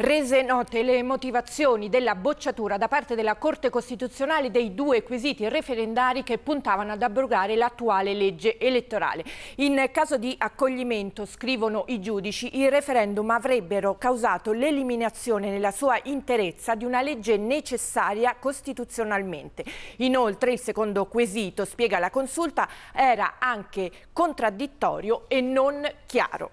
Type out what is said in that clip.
rese note le motivazioni della bocciatura da parte della Corte Costituzionale dei due quesiti referendari che puntavano ad abrogare l'attuale legge elettorale. In caso di accoglimento, scrivono i giudici, i referendum avrebbero causato l'eliminazione nella sua interezza di una legge necessaria costituzionalmente. Inoltre, il secondo quesito, spiega la consulta, era anche contraddittorio e non chiaro.